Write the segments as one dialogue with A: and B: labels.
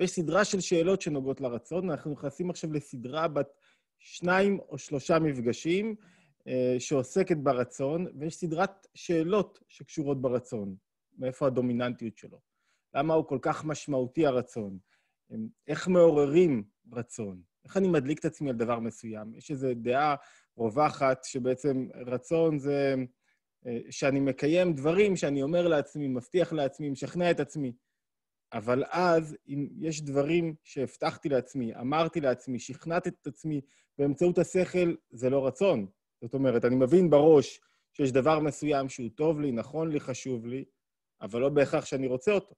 A: ויש סדרה של שאלות שנוגעות לרצון. אנחנו נכנסים עכשיו לסדרה בת שניים או שלושה מפגשים אה, שעוסקת ברצון, ויש סדרת שאלות שקשורות ברצון, מאיפה הדומיננטיות שלו. למה הוא כל כך משמעותי, הרצון? אה, איך מעוררים רצון? איך אני מדליק את עצמי על דבר מסוים? יש איזו דעה רווחת שבעצם רצון זה אה, שאני מקיים דברים שאני אומר לעצמי, מבטיח לעצמי, משכנע את עצמי. אבל אז, אם יש דברים שהבטחתי לעצמי, אמרתי לעצמי, שכנעתי את עצמי באמצעות השכל, זה לא רצון. זאת אומרת, אני מבין בראש שיש דבר מסוים שהוא טוב לי, נכון לי, חשוב לי, אבל לא בהכרח שאני רוצה אותו.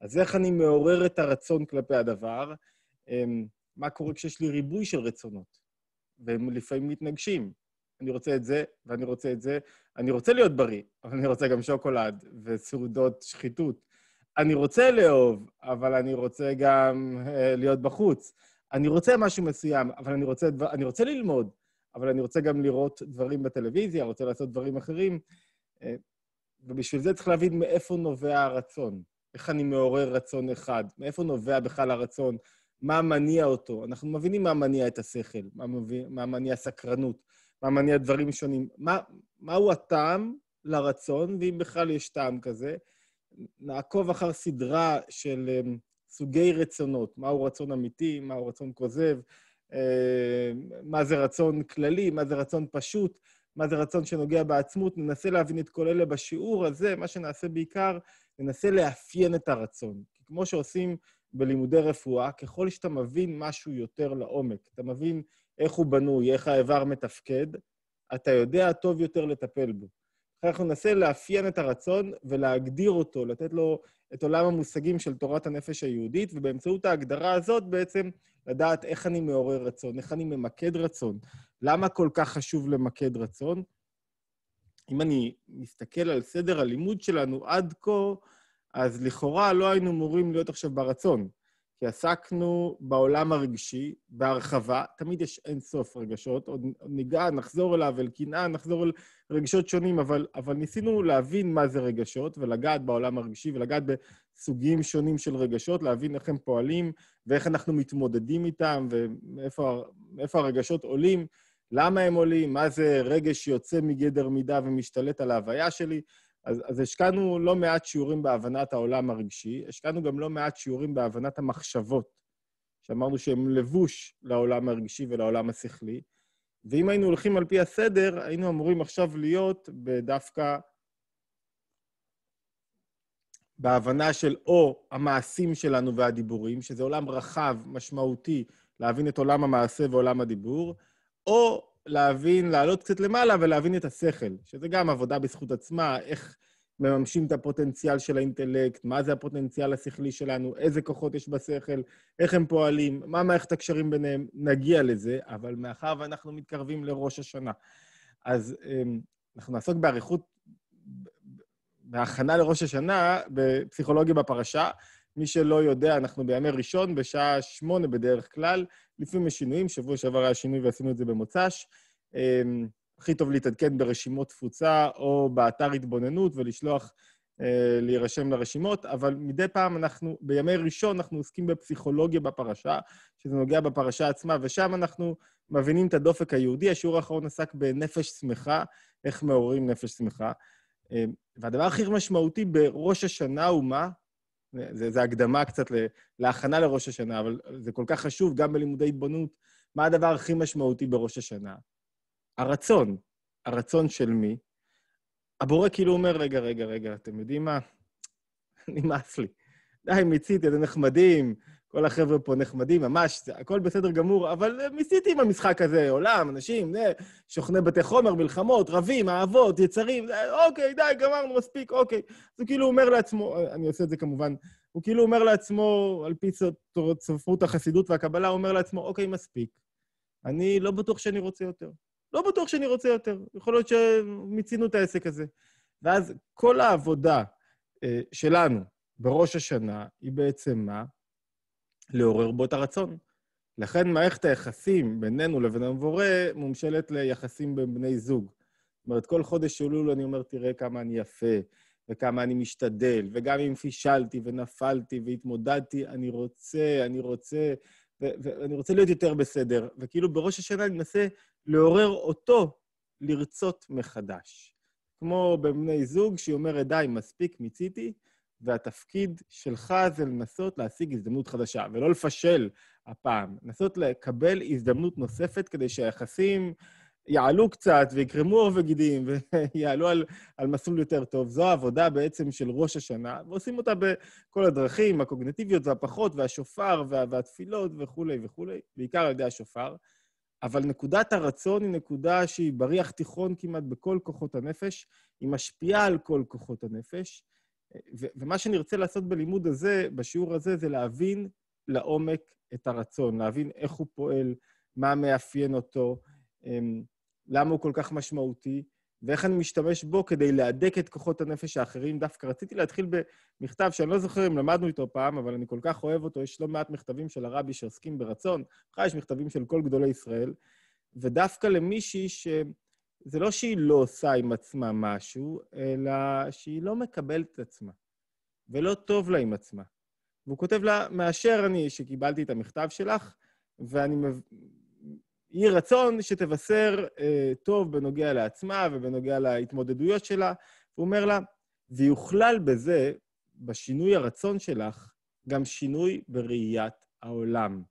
A: אז איך אני מעורר את הרצון כלפי הדבר? אמ, מה קורה כשיש לי ריבוי של רצונות? והם לפעמים מתנגשים. אני רוצה את זה, ואני רוצה את זה. אני רוצה להיות בריא, אבל אני רוצה גם שוקולד וסעודות שחיתות. אני רוצה לאהוב, אבל אני רוצה גם אה, להיות בחוץ. אני רוצה משהו מסוים, אבל אני רוצה, דבר, אני רוצה ללמוד, אבל אני רוצה גם לראות דברים בטלוויזיה, רוצה לעשות דברים אחרים. אה, ובשביל זה צריך להבין מאיפה נובע הרצון. איך אני מעורר רצון אחד? מאיפה נובע בכלל הרצון? מה מניע אותו? אנחנו מבינים מה מניע את השכל, מה, מבין, מה מניע סקרנות, מה מניע דברים שונים. מה, מהו הטעם לרצון, ואם בכלל יש טעם כזה? נעקוב אחר סדרה של אמ, סוגי רצונות, מהו רצון אמיתי, מהו רצון כוזב, אה, מה זה רצון כללי, מה זה רצון פשוט, מה זה רצון שנוגע בעצמות, ננסה להבין את כל אלה בשיעור הזה, מה שנעשה בעיקר, ננסה לאפיין את הרצון. כי כמו שעושים בלימודי רפואה, ככל שאתה מבין משהו יותר לעומק, אתה מבין איך הוא בנוי, איך האיבר מתפקד, אתה יודע טוב יותר לטפל בו. אנחנו ננסה לאפיין את הרצון ולהגדיר אותו, לתת לו את עולם המושגים של תורת הנפש היהודית, ובאמצעות ההגדרה הזאת בעצם לדעת איך אני מעורר רצון, איך אני ממקד רצון, למה כל כך חשוב למקד רצון. אם אני מסתכל על סדר הלימוד שלנו עד כה, אז לכאורה לא היינו אמורים להיות עכשיו ברצון. כי עסקנו בעולם הרגשי, בהרחבה, תמיד יש אין סוף רגשות, עוד ניגע, נחזור אליו, אל קנאה, נחזור אל רגשות שונים, אבל, אבל ניסינו להבין מה זה רגשות ולגעת בעולם הרגשי ולגעת בסוגים שונים של רגשות, להבין איך הם פועלים ואיך אנחנו מתמודדים איתם ואיפה הרגשות עולים, למה הם עולים, מה זה רגש שיוצא מגדר מידה ומשתלט על ההוויה שלי. אז, אז השקענו לא מעט שיעורים בהבנת העולם הרגשי, השקענו גם לא מעט שיעורים בהבנת המחשבות, שאמרנו שהם לבוש לעולם הרגשי ולעולם השכלי, ואם היינו הולכים על פי הסדר, היינו אמורים עכשיו להיות דווקא בהבנה של או המעשים שלנו והדיבורים, שזה עולם רחב, משמעותי, להבין את עולם המעשה ועולם הדיבור, או להבין, לעלות קצת למעלה ולהבין את השכל, שזה גם עבודה בזכות עצמה, איך מממשים את הפוטנציאל של האינטלקט, מה זה הפוטנציאל השכלי שלנו, איזה כוחות יש בשכל, איך הם פועלים, מה מערכת הקשרים ביניהם, נגיע לזה, אבל מאחר ואנחנו מתקרבים לראש השנה, אז אמ, אנחנו נעסוק באריכות, בהכנה לראש השנה, בפסיכולוגיה בפרשה, מי שלא יודע, אנחנו בימי ראשון, בשעה שמונה בדרך כלל. לפעמים יש שינויים, שבוע שעבר היה שינוי ועשינו את זה במוצ"ש. אמ, הכי טוב להתעדכן ברשימות תפוצה או באתר התבוננות ולשלוח אה, להירשם לרשימות, אבל מדי פעם אנחנו, בימי ראשון אנחנו עוסקים בפסיכולוגיה בפרשה, שזה נוגע בפרשה עצמה, ושם אנחנו מבינים את הדופק היהודי. השיעור האחרון עסק בנפש שמחה, איך מעוררים נפש שמחה. אמ, והדבר הכי משמעותי בראש השנה הוא מה? זה, זה הקדמה קצת להכנה לראש השנה, אבל זה כל כך חשוב גם בלימודי התבוננות. מה הדבר הכי משמעותי בראש השנה? הרצון. הרצון של מי? הבורא כאילו אומר, רגע, רגע, רגע, אתם יודעים מה? נמאס לי. די, מיציתי, אתם נחמדים, כל החבר'ה פה נחמדים, ממש, זה, הכל בסדר גמור, אבל אה, ניסיתי עם המשחק הזה, עולם, אנשים, זה, אה, שוכני בתי חומר, מלחמות, רבים, אהבות, יצרים, זה, אה, אוקיי, די, גמרנו, מספיק, אוקיי. אז הוא כאילו אומר לעצמו, אני עושה את זה כמובן, הוא כאילו אומר לעצמו, על פי ספרות החסידות והקבלה, הוא אומר לעצמו, אוקיי, מספיק. אני לא בטוח שאני רוצה יותר. לא בטוח שאני רוצה יותר. יכול להיות שמיצינו את העסק הזה. ואז כל העבודה אה, שלנו בראש השנה היא בעצם מה? לעורר בו את הרצון. לכן מערכת היחסים בינינו לבין המבורא מומשלת ליחסים בין בני זוג. זאת אומרת, כל חודש אלול אני אומר, תראה כמה אני יפה, וכמה אני משתדל, וגם אם פישלתי ונפלתי והתמודדתי, אני רוצה, אני רוצה, ואני רוצה להיות יותר בסדר. וכאילו בראש השנה אני מנסה לעורר אותו לרצות מחדש. כמו בבני זוג, שהיא אומרת, די, מספיק, מיציתי, והתפקיד שלך זה לנסות להשיג הזדמנות חדשה, ולא לפשל הפעם. לנסות לקבל הזדמנות נוספת כדי שהיחסים יעלו קצת ויקרמו עור וגידים ויעלו על, על מסלול יותר טוב. זו העבודה בעצם של ראש השנה, ועושים אותה בכל הדרכים הקוגנטיביות והפחות, והשופר וה, והתפילות וכולי וכולי, בעיקר על ידי השופר. אבל נקודת הרצון היא נקודה שהיא בריח תיכון כמעט בכל כוחות הנפש, היא משפיעה על כל כוחות הנפש. ו- ומה שנרצה לעשות בלימוד הזה, בשיעור הזה, זה להבין לעומק את הרצון, להבין איך הוא פועל, מה מאפיין אותו, אמ, למה הוא כל כך משמעותי, ואיך אני משתמש בו כדי להדק את כוחות הנפש האחרים. דווקא רציתי להתחיל במכתב שאני לא זוכר אם למדנו איתו פעם, אבל אני כל כך אוהב אותו, יש לא מעט מכתבים של הרבי שעוסקים ברצון, לך יש מכתבים של כל גדולי ישראל, ודווקא למישהי ש... זה לא שהיא לא עושה עם עצמה משהו, אלא שהיא לא מקבלת את עצמה, ולא טוב לה עם עצמה. והוא כותב לה, מאשר אני שקיבלתי את המכתב שלך, ואני... יהי רצון שתבשר אה, טוב בנוגע לעצמה ובנוגע להתמודדויות שלה. הוא אומר לה, ויוכלל בזה, בשינוי הרצון שלך, גם שינוי בראיית העולם.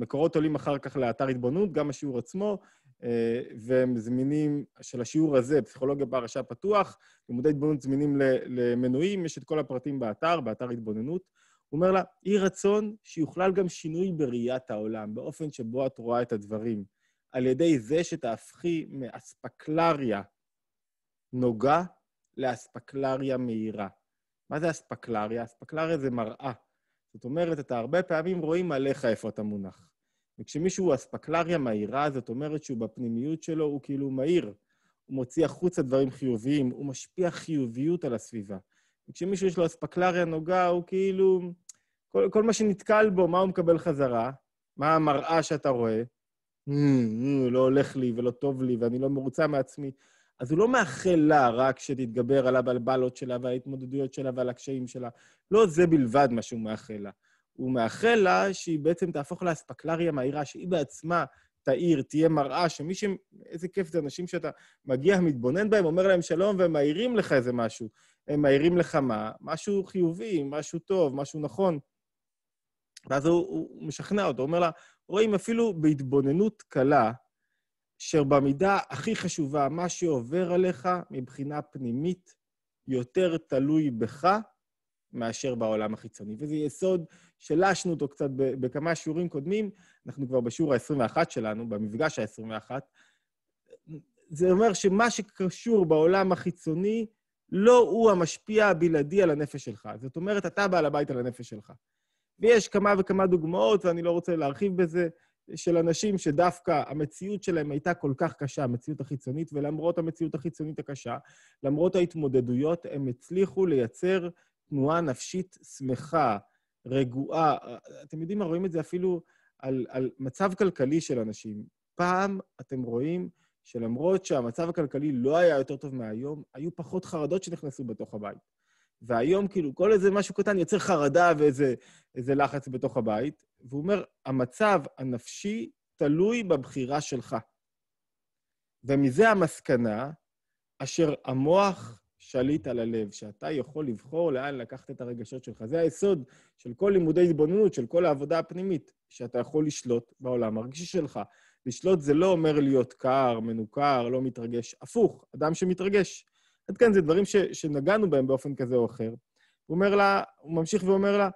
A: מקורות עולים אחר כך לאתר התבוננות, גם השיעור עצמו, אה, והם זמינים, של השיעור הזה, פסיכולוגיה בהרשה פתוח, לימודי התבוננות זמינים למנויים, יש את כל הפרטים באתר, באתר התבוננות. הוא אומר לה, אי רצון שיוכלל גם שינוי בראיית העולם, באופן שבו את רואה את הדברים, על ידי זה שתהפכי מאספקלריה נוגה לאספקלריה מהירה. מה זה אספקלריה? אספקלריה זה מראה. זאת אומרת, אתה הרבה פעמים רואים עליך איפה אתה מונח. וכשמישהו אספקלריה מהירה, זאת אומרת שהוא בפנימיות שלו, הוא כאילו מהיר. הוא מוציא החוצה דברים חיוביים, הוא משפיע חיוביות על הסביבה. וכשמישהו יש לו אספקלריה נוגה, הוא כאילו... כל, כל מה שנתקל בו, מה הוא מקבל חזרה? מה המראה שאתה רואה? אה, אה, לא הולך לי ולא טוב לי ואני לא מרוצה מעצמי. אז הוא לא מאחל לה רק שתתגבר על הבלבלות שלה וההתמודדויות שלה ועל הקשיים שלה. לא זה בלבד מה שהוא מאחל לה. הוא מאחל לה שהיא בעצם תהפוך לאספקלריה מהירה, שהיא בעצמה תאיר, תהיה מראה, שמי ש... איזה כיף זה, אנשים שאתה מגיע, מתבונן בהם, אומר להם שלום, והם מאירים לך איזה משהו. הם מאירים לך מה? משהו חיובי, משהו טוב, משהו נכון. ואז הוא, הוא משכנע אותו, אומר לה, רואים אפילו בהתבוננות קלה, אשר במידה הכי חשובה, מה שעובר עליך מבחינה פנימית, יותר תלוי בך מאשר בעולם החיצוני. וזה יסוד שלשנו אותו קצת בכמה שיעורים קודמים, אנחנו כבר בשיעור ה-21 שלנו, במפגש ה-21. זה אומר שמה שקשור בעולם החיצוני לא הוא המשפיע הבלעדי על הנפש שלך. זאת אומרת, אתה בעל הבית על הנפש שלך. ויש כמה וכמה דוגמאות, ואני לא רוצה להרחיב בזה, של אנשים שדווקא המציאות שלהם הייתה כל כך קשה, המציאות החיצונית, ולמרות המציאות החיצונית הקשה, למרות ההתמודדויות, הם הצליחו לייצר תנועה נפשית שמחה, רגועה. אתם יודעים מה, רואים את זה אפילו על, על מצב כלכלי של אנשים. פעם אתם רואים שלמרות שהמצב הכלכלי לא היה יותר טוב מהיום, היו פחות חרדות שנכנסו בתוך הבית. והיום כאילו כל איזה משהו קטן יוצר חרדה ואיזה איזה לחץ בתוך הבית, והוא אומר, המצב הנפשי תלוי בבחירה שלך. ומזה המסקנה, אשר המוח שליט על הלב, שאתה יכול לבחור לאן לקחת את הרגשות שלך. זה היסוד של כל לימודי התבוננות, של כל העבודה הפנימית, שאתה יכול לשלוט בעולם הרגשי שלך. לשלוט זה לא אומר להיות קר, מנוכר, לא מתרגש. הפוך, אדם שמתרגש. עד כאן זה דברים ש, שנגענו בהם באופן כזה או אחר. הוא אומר לה, הוא ממשיך ואומר לה,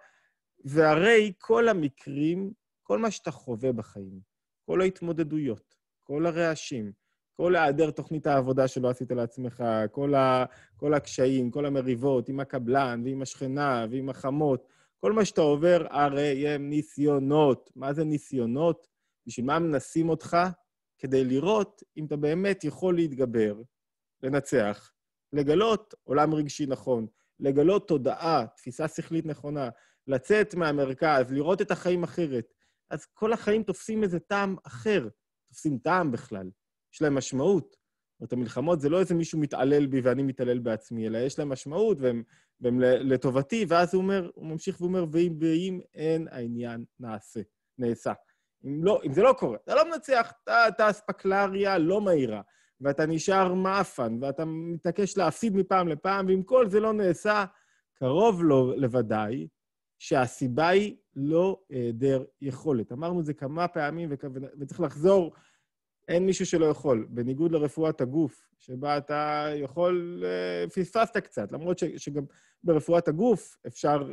A: והרי כל המקרים, כל מה שאתה חווה בחיים, כל ההתמודדויות, כל הרעשים, כל ההיעדר תוכנית העבודה שלא עשית לעצמך, כל, ה, כל הקשיים, כל המריבות עם הקבלן ועם השכנה ועם החמות, כל מה שאתה עובר, הרי הם ניסיונות. מה זה ניסיונות? בשביל מה מנסים אותך? כדי לראות אם אתה באמת יכול להתגבר, לנצח, לגלות עולם רגשי נכון, לגלות תודעה, תפיסה שכלית נכונה, לצאת מהמרכז, לראות את החיים אחרת. אז כל החיים תופסים איזה טעם אחר, תופסים טעם בכלל. יש להם משמעות. זאת המלחמות זה לא איזה מישהו מתעלל בי ואני מתעלל בעצמי, אלא יש להם משמעות והם, והם לטובתי, ואז הוא אומר, הוא ממשיך ואומר, ואם ואם אין העניין נעשה, נעשה. אם, לא, אם זה לא קורה, אתה לא מנצח, אתה, אתה אספקלריה לא מהירה, ואתה נשאר מאפן, ואתה מתעקש להפסיד מפעם לפעם, ואם כל זה לא נעשה, קרוב לו לוודאי שהסיבה היא לא היעדר אה, יכולת. אמרנו את זה כמה פעמים, וצריך לחזור אין מישהו שלא יכול. בניגוד לרפואת הגוף, שבה אתה יכול, אה, פספסת קצת, למרות ש, שגם ברפואת הגוף אפשר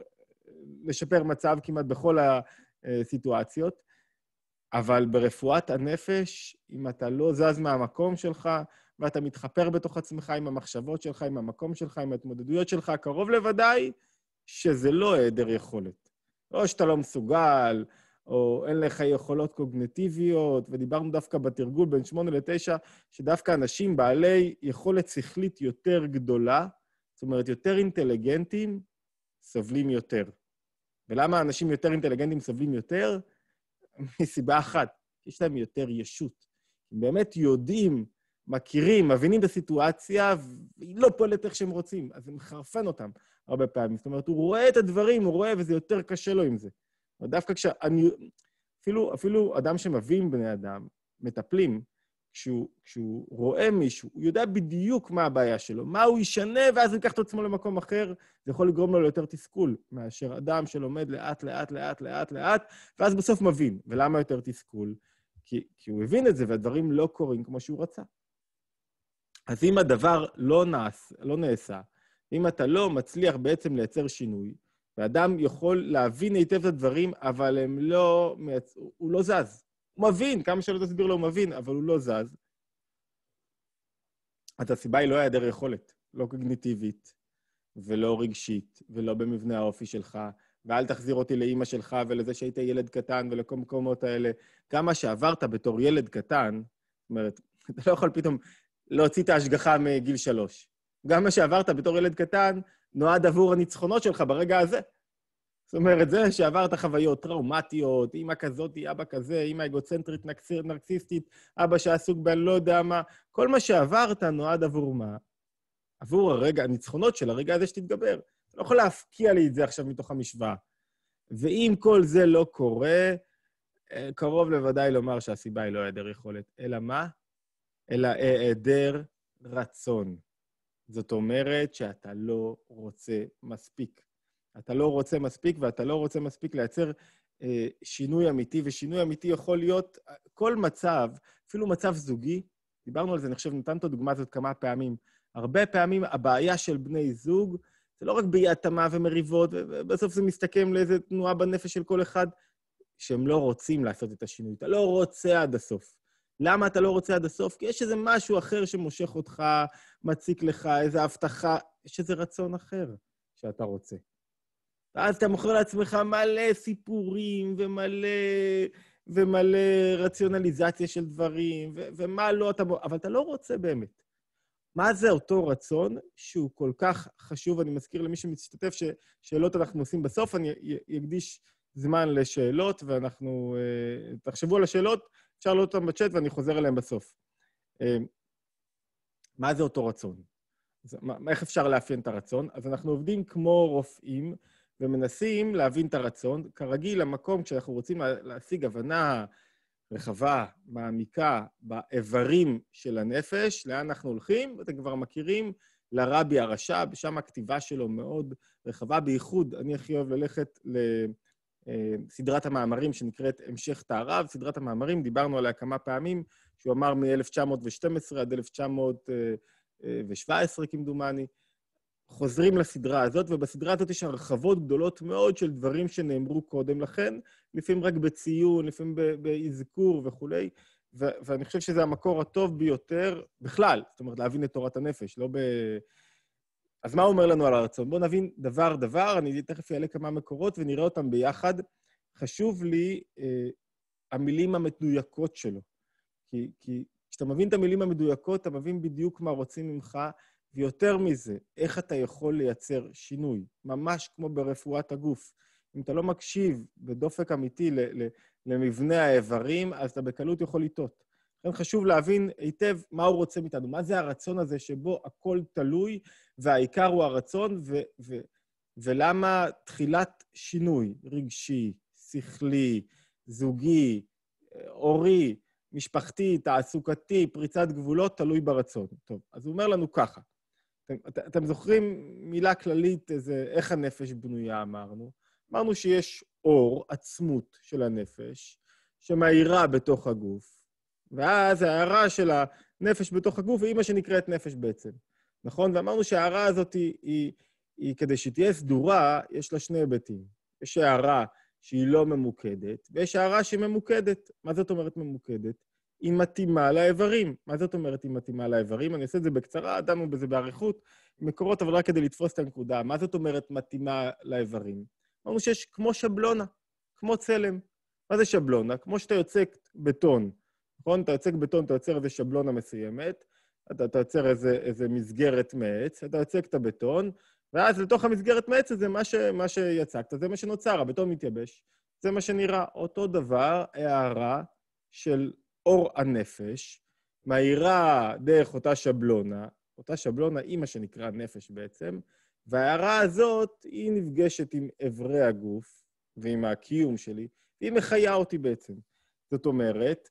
A: אה, לשפר מצב כמעט בכל הסיטואציות, אה, אבל ברפואת הנפש, אם אתה לא זז מהמקום שלך, ואתה מתחפר בתוך עצמך עם המחשבות שלך, עם המקום שלך, עם ההתמודדויות שלך, קרוב לוודאי שזה לא היעדר יכולת. או לא שאתה לא מסוגל, או אין לך יכולות קוגנטיביות, ודיברנו דווקא בתרגול בין שמונה לתשע, שדווקא אנשים בעלי יכולת שכלית יותר גדולה, זאת אומרת, יותר אינטליגנטים, סובלים יותר. ולמה אנשים יותר אינטליגנטים סובלים יותר? מסיבה אחת, יש להם יותר ישות. הם באמת יודעים, מכירים, מבינים את הסיטואציה, והיא לא פועלת איך שהם רוצים, אז זה מחרפן אותם הרבה פעמים. זאת אומרת, הוא רואה את הדברים, הוא רואה, וזה יותר קשה לו עם זה. דווקא כשאני... אפילו, אפילו אדם שמבין בני אדם, מטפלים, כשהוא, כשהוא רואה מישהו, הוא יודע בדיוק מה הבעיה שלו, מה הוא ישנה, ואז הוא ייקח את עצמו למקום אחר, זה יכול לגרום לו ליותר תסכול מאשר אדם שלומד לאט, לאט, לאט, לאט, לאט, ואז בסוף מבין. ולמה יותר תסכול? כי, כי הוא הבין את זה, והדברים לא קורים כמו שהוא רצה. אז אם הדבר לא, נעש, לא נעשה, אם אתה לא מצליח בעצם לייצר שינוי, ואדם יכול להבין היטב את הדברים, אבל הם לא... מייצ... הוא לא זז. הוא מבין, כמה שלא תסביר לו, הוא מבין, אבל הוא לא זז. אז הסיבה היא לא היעדר יכולת, לא קוגניטיבית, ולא רגשית, ולא במבנה האופי שלך, ואל תחזיר אותי לאימא שלך ולזה שהיית ילד קטן ולכל מקומות האלה. גם מה שעברת בתור ילד קטן, זאת אומרת, אתה לא יכול פתאום להוציא את ההשגחה מגיל שלוש. גם מה שעברת בתור ילד קטן, נועד עבור הניצחונות שלך ברגע הזה. זאת אומרת, זה שעברת חוויות טראומטיות, אימא כזאת, אבא כזה, אימא אגוצנטרית, נרקסיסטית, אבא שעסוק בלא יודע מה, כל מה שעברת נועד עבור מה? עבור הרגע, הניצחונות של הרגע הזה שתתגבר. אתה לא יכול להפקיע לי את זה עכשיו מתוך המשוואה. ואם כל זה לא קורה, אה, קרוב לוודאי לומר שהסיבה היא לא היעדר יכולת, אלא מה? אלא היעדר רצון. זאת אומרת שאתה לא רוצה מספיק. אתה לא רוצה מספיק, ואתה לא רוצה מספיק לייצר אה, שינוי אמיתי, ושינוי אמיתי יכול להיות אה, כל מצב, אפילו מצב זוגי, דיברנו על זה, אני חושב, נתן את הדוגמה הזאת כמה פעמים. הרבה פעמים הבעיה של בני זוג זה לא רק באי התאמה ומריבות, בסוף זה מסתכם לאיזו תנועה בנפש של כל אחד, שהם לא רוצים לעשות את השינוי. אתה לא רוצה עד הסוף. למה אתה לא רוצה עד הסוף? כי יש איזה משהו אחר שמושך אותך, מציק לך, איזו הבטחה, יש איזה רצון אחר שאתה רוצה. ואז אתה מוכר לעצמך מלא סיפורים ומלא, ומלא רציונליזציה של דברים, ו- ומה לא אתה... אבל אתה לא רוצה באמת. מה זה אותו רצון שהוא כל כך חשוב? אני מזכיר למי שמשתתף ששאלות אנחנו עושים בסוף, אני אקדיש זמן לשאלות, ואנחנו... אה, תחשבו על השאלות, אפשר לראות אותם בצ'אט ואני חוזר אליהם בסוף. אה, מה זה אותו רצון? אז מה, איך אפשר לאפיין את הרצון? אז אנחנו עובדים כמו רופאים ומנסים להבין את הרצון. כרגיל, המקום, כשאנחנו רוצים להשיג הבנה רחבה, מעמיקה, באיברים של הנפש, לאן אנחנו הולכים, אתם כבר מכירים, לרבי הרשע, שם הכתיבה שלו מאוד רחבה. בייחוד, אני הכי אוהב ללכת ל... סדרת המאמרים שנקראת המשך תערב. סדרת המאמרים, דיברנו עליה כמה פעמים, שהוא אמר מ-1912 עד 1917, כמדומני. חוזרים לסדרה הזאת, ובסדרה הזאת יש הרחבות גדולות מאוד של דברים שנאמרו קודם לכן, לפעמים רק בציון, לפעמים באזכור וכולי, ואני חושב שזה המקור הטוב ביותר בכלל, זאת אומרת, להבין את תורת הנפש, לא ב... אז מה הוא אומר לנו על הרצון? בואו נבין דבר-דבר, אני תכף אעלה כמה מקורות ונראה אותם ביחד. חשוב לי אה, המילים המדויקות שלו. כי, כי כשאתה מבין את המילים המדויקות, אתה מבין בדיוק מה רוצים ממך, ויותר מזה, איך אתה יכול לייצר שינוי, ממש כמו ברפואת הגוף. אם אתה לא מקשיב בדופק אמיתי ל, ל, למבנה האיברים, אז אתה בקלות יכול לטעות. לכן חשוב להבין היטב מה הוא רוצה מאיתנו, מה זה הרצון הזה שבו הכל תלוי והעיקר הוא הרצון, ו- ו- ולמה תחילת שינוי רגשי, שכלי, זוגי, הורי, משפחתי, תעסוקתי, פריצת גבולות, תלוי ברצון. טוב, אז הוא אומר לנו ככה, אתם, את, אתם זוכרים מילה כללית, איזה, איך הנפש בנויה, אמרנו? אמרנו שיש אור, עצמות של הנפש, שמאירה בתוך הגוף, ואז ההערה של הנפש בתוך הגוף היא מה שנקראת נפש בעצם, נכון? ואמרנו שההערה הזאת היא, היא, היא, כדי שתהיה סדורה, יש לה שני היבטים. יש הערה שהיא לא ממוקדת, ויש הערה שהיא ממוקדת. מה זאת אומרת ממוקדת? היא מתאימה לאיברים. מה זאת אומרת היא מתאימה לאיברים? אני עושה את זה בקצרה, דנו בזה באריכות, מקורות, אבל רק כדי לתפוס את הנקודה. מה זאת אומרת מתאימה לאיברים? אמרנו שיש כמו שבלונה, כמו צלם. מה זה שבלונה? כמו שאתה יוצא בטון נכון? אתה יוצק בטון, אתה יוצר איזה שבלונה מסוימת, אתה, אתה יוצר איזה, איזה מסגרת מעץ, אתה יוצק את הבטון, ואז לתוך המסגרת מעץ הזה, מה, ש, מה שיצקת, זה מה שנוצר, הבטון מתייבש. זה מה שנראה. אותו דבר, הערה של אור הנפש, מהירה דרך אותה שבלונה, אותה שבלונה היא מה שנקרא נפש בעצם, וההערה הזאת, היא נפגשת עם אברי הגוף ועם הקיום שלי, והיא מחיה אותי בעצם. זאת אומרת,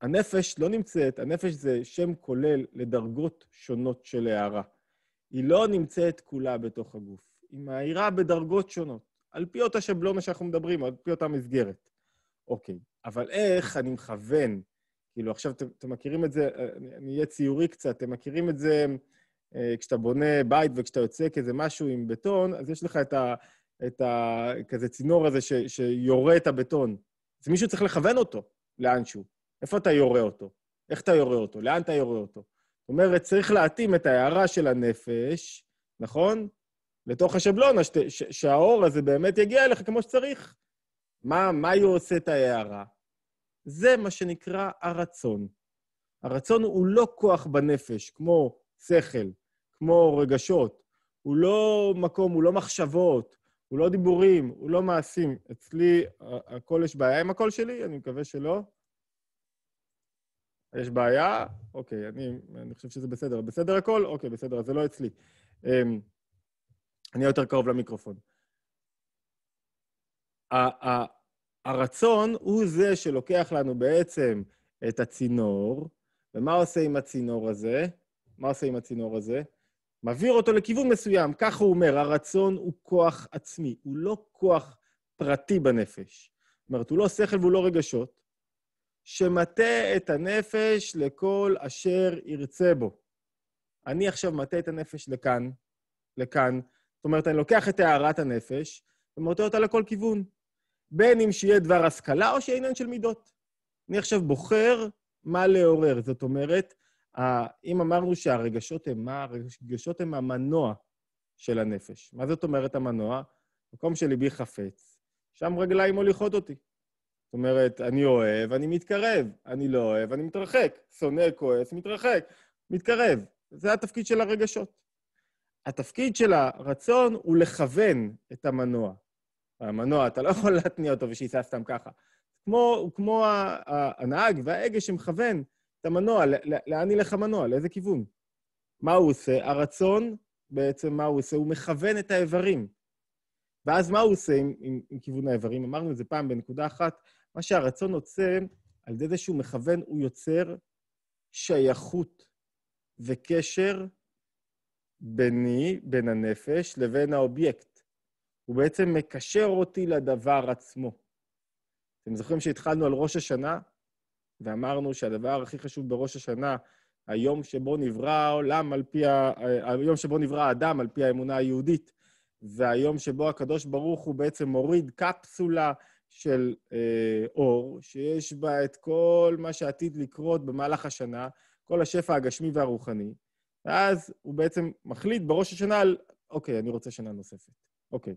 A: הנפש לא נמצאת, הנפש זה שם כולל לדרגות שונות של הערה. היא לא נמצאת כולה בתוך הגוף, היא מאירה בדרגות שונות, על פי אותה שבלונה שאנחנו מדברים, על פי אותה מסגרת. אוקיי, אבל איך אני מכוון? כאילו, עכשיו אתם, אתם מכירים את זה, אה, אני אהיה ציורי קצת, אתם מכירים את זה אה, כשאתה בונה בית וכשאתה יוצא כזה משהו עם בטון, אז יש לך את ה... את ה... כזה צינור הזה ש, שיורה את הבטון. אז מישהו צריך לכוון אותו לאנשהו. איפה אתה יורה אותו? איך אתה יורה אותו? לאן אתה יורה אותו? זאת אומרת, צריך להתאים את ההערה של הנפש, נכון? לתוך השבלונה, שת, ש, שהאור הזה באמת יגיע אליך כמו שצריך. מה, מה היא עושה את ההערה? זה מה שנקרא הרצון. הרצון הוא לא כוח בנפש, כמו שכל, כמו רגשות. הוא לא מקום, הוא לא מחשבות, הוא לא דיבורים, הוא לא מעשים. אצלי, הכל יש בעיה עם הקול שלי, אני מקווה שלא. יש בעיה? אוקיי, אני, אני חושב שזה בסדר. בסדר הכל? אוקיי, בסדר, זה לא אצלי. אמ, אני יותר קרוב למיקרופון. הרצון הוא זה שלוקח לנו בעצם את הצינור, ומה עושה עם הצינור הזה? מה עושה עם הצינור הזה? מעביר אותו לכיוון מסוים, כך הוא אומר, הרצון הוא כוח עצמי, הוא לא כוח פרטי בנפש. זאת אומרת, הוא לא שכל והוא לא רגשות, שמטה את הנפש לכל אשר ירצה בו. אני עכשיו מטה את הנפש לכאן, לכאן. זאת אומרת, אני לוקח את הארת הנפש ומוטה אותה לכל כיוון. בין אם שיהיה דבר השכלה או שיהיה עניין של מידות. אני עכשיו בוחר מה לעורר. זאת אומרת, אם אמרנו שהרגשות הם מה? הרגשות הם המנוע של הנפש. מה זאת אומרת המנוע? מקום שליבי חפץ, שם רגליים מוליכות אותי. זאת אומרת, אני אוהב, אני מתקרב, אני לא אוהב, אני מתרחק. שונא, כועס, מתרחק, מתקרב. זה התפקיד של הרגשות. התפקיד של הרצון הוא לכוון את המנוע. המנוע, אתה לא יכול להתניע אותו ושייסע סתם ככה. כמו, כמו הנהג וההגה שמכוון את המנוע, לאן ילך המנוע, לאיזה כיוון. מה הוא עושה? הרצון, בעצם מה הוא עושה? הוא מכוון את האיברים. ואז מה הוא עושה עם, עם, עם כיוון האיברים? אמרנו את זה פעם בנקודה אחת. מה שהרצון עושה, על ידי זה שהוא מכוון, הוא יוצר שייכות וקשר ביני, בין הנפש, לבין האובייקט. הוא בעצם מקשר אותי לדבר עצמו. אתם זוכרים שהתחלנו על ראש השנה, ואמרנו שהדבר הכי חשוב בראש השנה, היום שבו נברא העולם על פי ה... היום שבו נברא האדם על פי האמונה היהודית. זה היום שבו הקדוש ברוך הוא בעצם מוריד קפסולה של אה, אור, שיש בה את כל מה שעתיד לקרות במהלך השנה, כל השפע הגשמי והרוחני, ואז הוא בעצם מחליט בראש השנה על, אוקיי, אני רוצה שנה נוספת. אוקיי.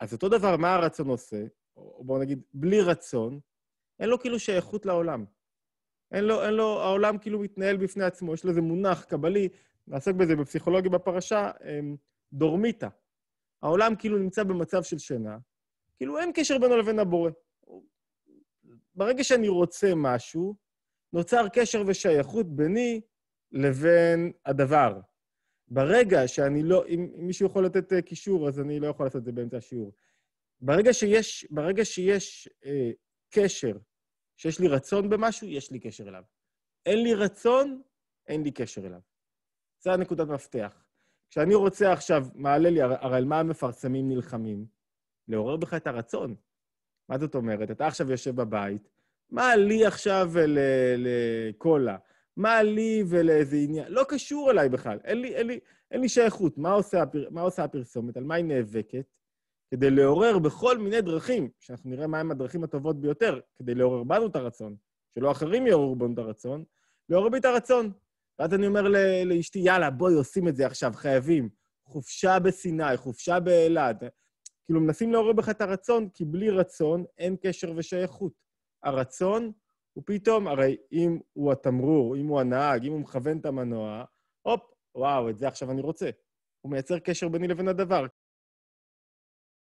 A: אז אותו דבר, מה הרצון עושה? או בואו נגיד, בלי רצון, אין לו כאילו שייכות לעולם. אין לו, אין לו, העולם כאילו מתנהל בפני עצמו, יש לו איזה מונח קבלי, נעסק בזה בפסיכולוגיה בפרשה, אמ, דורמיטה. העולם כאילו נמצא במצב של שינה, כאילו אין קשר בינו לבין הבורא. ברגע שאני רוצה משהו, נוצר קשר ושייכות ביני לבין הדבר. ברגע שאני לא... אם, אם מישהו יכול לתת אה, קישור, אז אני לא יכול לעשות את זה באמצע השיעור. ברגע שיש, ברגע שיש אה, קשר, שיש לי רצון במשהו, יש לי קשר אליו. אין לי רצון, אין לי קשר אליו. זו הנקודת מפתח. כשאני רוצה עכשיו, מעלה לי, הרי על מה המפרסמים נלחמים? לעורר בך את הרצון. מה זאת אומרת? אתה עכשיו יושב בבית, מה לי עכשיו לקולה? מה לי ולאיזה עניין? לא קשור אליי בכלל, אין לי, אין לי, אין לי שייכות. מה עושה, הפר... מה עושה הפרסומת? על מה היא נאבקת? כדי לעורר בכל מיני דרכים, שאנחנו נראה מהם הדרכים הטובות ביותר, כדי לעורר בנו את הרצון, שלא אחרים יעוררו בנו את הרצון, לעורר בי את הרצון. ואז אני אומר לאשתי, יאללה, בואי, עושים את זה עכשיו, חייבים. חופשה בסיני, חופשה באילת. כאילו, מנסים לעורר בך את הרצון, כי בלי רצון אין קשר ושייכות. הרצון הוא פתאום, הרי אם הוא התמרור, אם הוא הנהג, אם הוא מכוון את המנוע, הופ, וואו, את זה עכשיו אני רוצה. הוא מייצר קשר ביני לבין הדבר.